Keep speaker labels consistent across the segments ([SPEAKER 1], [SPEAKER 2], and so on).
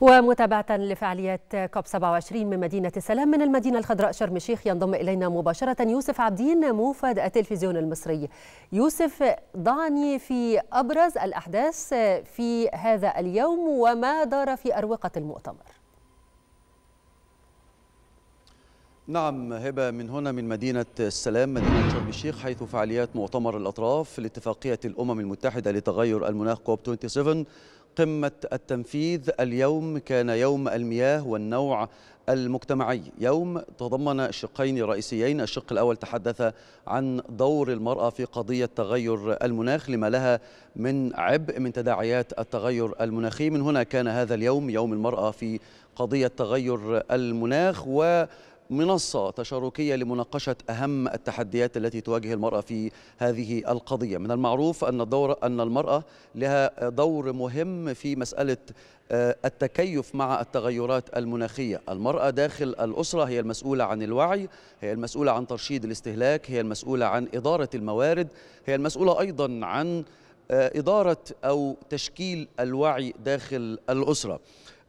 [SPEAKER 1] ومتابعة لفعاليات كوب 27 من مدينة السلام من المدينة الخضراء شرم الشيخ ينضم إلينا مباشرة يوسف عبدين موفد التلفزيون المصري يوسف ضعني في أبرز الأحداث في هذا اليوم وما دار في أروقة المؤتمر نعم هبة من هنا من مدينة السلام مدينة شرم الشيخ حيث فعاليات مؤتمر الأطراف لاتفاقية الأمم المتحدة لتغير المناخ كوب 27 قمة التنفيذ اليوم كان يوم المياه والنوع المجتمعي يوم تضمن شقين رئيسيين الشق الأول تحدث عن دور المرأة في قضية تغير المناخ لما لها من عبء من تداعيات التغير المناخي من هنا كان هذا اليوم يوم المرأة في قضية تغير المناخ و منصة تشاركية لمناقشة أهم التحديات التي تواجه المرأة في هذه القضية من المعروف أن, الدور أن المرأة لها دور مهم في مسألة آه، التكيف مع التغيرات المناخية المرأة داخل الأسرة هي المسؤولة عن الوعي هي المسؤولة عن ترشيد الاستهلاك هي المسؤولة عن إدارة الموارد هي المسؤولة أيضا عن آه، إدارة أو تشكيل الوعي داخل الأسرة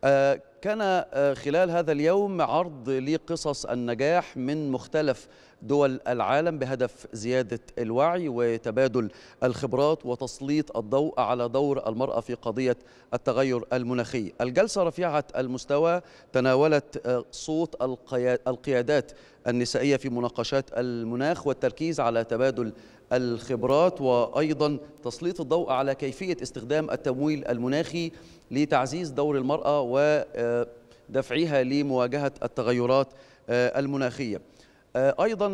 [SPEAKER 1] آه، كان آه، خلال هذا اليوم عرض لقصص النجاح من مختلف دول العالم بهدف زيادة الوعي وتبادل الخبرات وتسليط الضوء على دور المرأة في قضية التغير المناخي الجلسة رفيعة المستوى تناولت آه، صوت القيادات النسائية في مناقشات المناخ والتركيز على تبادل الخبرات وأيضا تسليط الضوء على كيفية استخدام التمويل المناخي لتعزيز دور المرأة ودفعها آه، لمواجهة التغيرات آه، المناخية آه، أيضا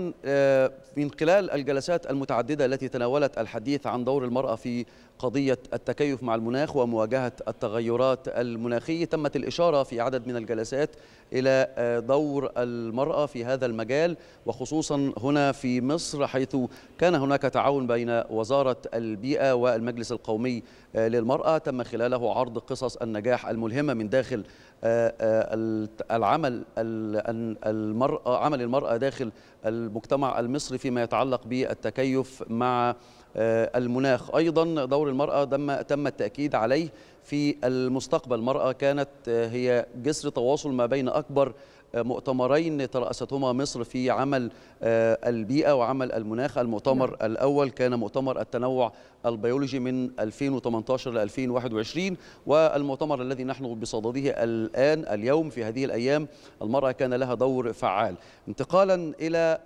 [SPEAKER 1] من خلال الجلسات المتعددة التي تناولت الحديث عن دور المرأة في قضية التكيف مع المناخ ومواجهة التغيرات المناخية تمت الإشارة في عدد من الجلسات إلى آه، دور المرأة في هذا المجال وخصوصا هنا في مصر حيث كان هناك تعاون بين وزارة البيئة والمجلس القومي آه، للمرأة تم خلاله عرض قصص النجاح الملهمة من داخل آه، العمل المرأة عمل المرأة داخل المجتمع المصري فيما يتعلق بالتكيف مع المناخ أيضا دور المرأة تم تم التأكيد عليه في المستقبل المرأة كانت آه، هي جسر تواصل ما بين أكبر آه، مؤتمرين ترأستهما مصر في عمل آه، البيئة وعمل المناخ المؤتمر نعم. الأول كان مؤتمر التنوع البيولوجي من 2018 ل 2021 والمؤتمر الذي نحن بصدده الآن اليوم في هذه الأيام المرأة كان لها دور فعال انتقالا إلى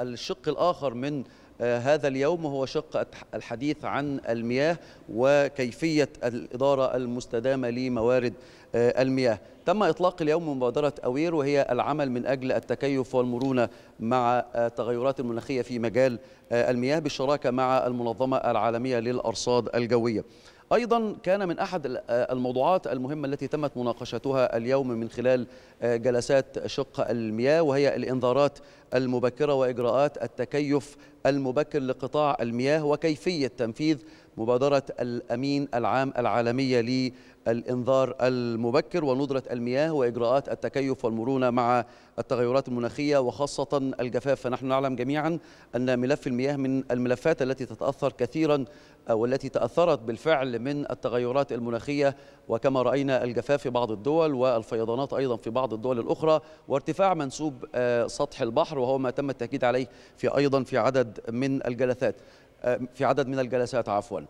[SPEAKER 1] الشق الآخر من آه، هذا اليوم هو شق الحديث عن المياه وكيفية الإدارة المستدامة لموارد آه، المياه تم إطلاق اليوم مبادرة أوير وهي العمل من أجل التكيف والمرونة مع آه، التغيرات المناخية في مجال المياه بالشراكة مع المنظمة العالمية للأرصاد الجوية أيضا كان من أحد آه، الموضوعات المهمة التي تمت مناقشتها اليوم من خلال آه، جلسات شق المياه وهي الإنذارات المبكرة وإجراءات التكيف المبكر لقطاع المياه وكيفية تنفيذ مبادرة الأمين العام العالمية للإنذار المبكر وندرة المياه وإجراءات التكيف والمرونة مع التغيرات المناخية وخاصة الجفاف فنحن نعلم جميعا أن ملف المياه من الملفات التي تتأثر كثيرا أو التي تأثرت بالفعل من التغيرات المناخية وكما رأينا الجفاف في بعض الدول والفيضانات أيضا في بعض الدول الأخرى وارتفاع منسوب آه، سطح البحر وهو ما تم التأكيد عليه في أيضا في عدد من الجلسات آه، في عدد من الجلسات عفواً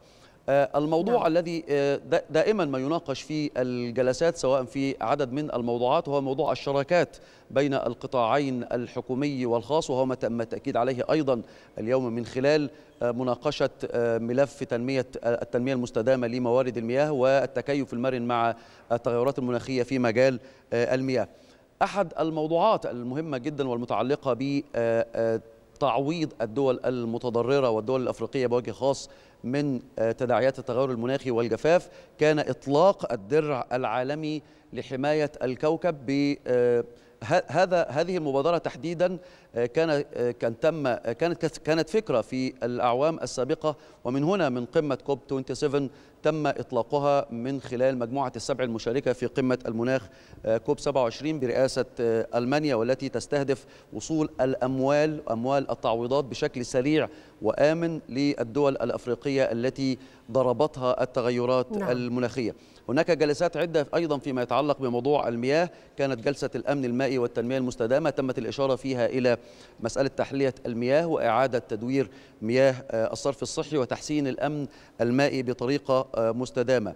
[SPEAKER 1] آه، الموضوع نعم. الذي آه، دائما ما يناقش في الجلسات سواء في عدد من الموضوعات هو موضوع الشراكات بين القطاعين الحكومي والخاص وهو ما تم التأكيد عليه أيضا اليوم من خلال آه، مناقشة ملف تنمية التنمية المستدامة لموارد المياه والتكيف المرن مع التغيرات المناخية في مجال المياه أحد الموضوعات المهمة جدا والمتعلقة ب تعويض الدول المتضررة والدول الأفريقية بوجه خاص من آه، تداعيات التغير المناخي والجفاف كان إطلاق الدرع العالمي لحماية الكوكب ب آه، هذا هذه المبادره تحديدا آه، كان آه، كان تم آه، كانت كانت فكره في الاعوام السابقه ومن هنا من قمه كوب 27 تم اطلاقها من خلال مجموعه السبع المشاركه في قمه المناخ كوب 27 برئاسه المانيا والتي تستهدف وصول الاموال اموال التعويضات بشكل سريع وامن للدول الافريقيه التي ضربتها التغيرات نعم. المناخيه هناك جلسات عدة أيضا فيما يتعلق بموضوع المياه كانت جلسة الأمن المائي والتنمية المستدامة تمت الإشارة فيها إلى مسألة تحلية المياه وإعادة تدوير مياه آه، الصرف الصحي وتحسين الأمن المائي بطريقة آه، مستدامة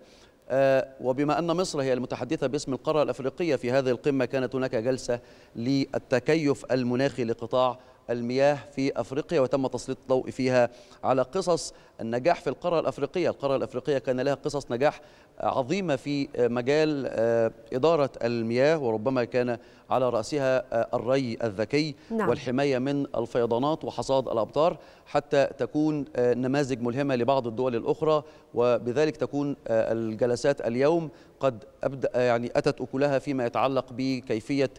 [SPEAKER 1] آه، وبما أن مصر هي المتحدثة باسم القارة الأفريقية في هذه القمة كانت هناك جلسة للتكيف المناخي لقطاع المياه في أفريقيا وتم تسليط الضوء فيها على قصص النجاح في القارة الأفريقية القارة الأفريقية كان لها قصص نجاح عظيمة في مجال آه، إدارة المياه وربما كان على رأسها آه، الري الذكي نعم. والحماية من الفيضانات وحصاد الأمطار حتى تكون آه، نماذج ملهمة لبعض الدول الأخرى وبذلك تكون الجلسات اليوم قد أبدأ يعني أتت أكلها فيما يتعلق بكيفية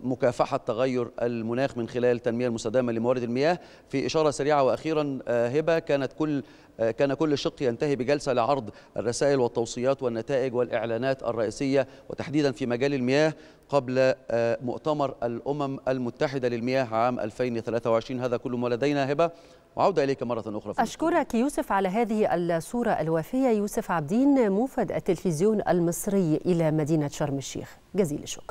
[SPEAKER 1] مكافحة تغير المناخ من خلال تنمية المستدامة لموارد المياه في إشارة سريعة وأخيرا آه، هبة كانت كل آه، كان كل شق ينتهي بجلسة لعرض الرسائل والتوصيات والنتائج والإعلانات الرئيسية وتحديدا في مجال المياه قبل آه، مؤتمر الأمم المتحدة للمياه عام 2023 هذا كل ما لدينا هبة وعودة إليك مرة أخرى أشكرك يوسف على هذه الصورة الوافية يوسف عبدين موفد التلفزيون المصري إلى مدينة شرم الشيخ جزيل الشكر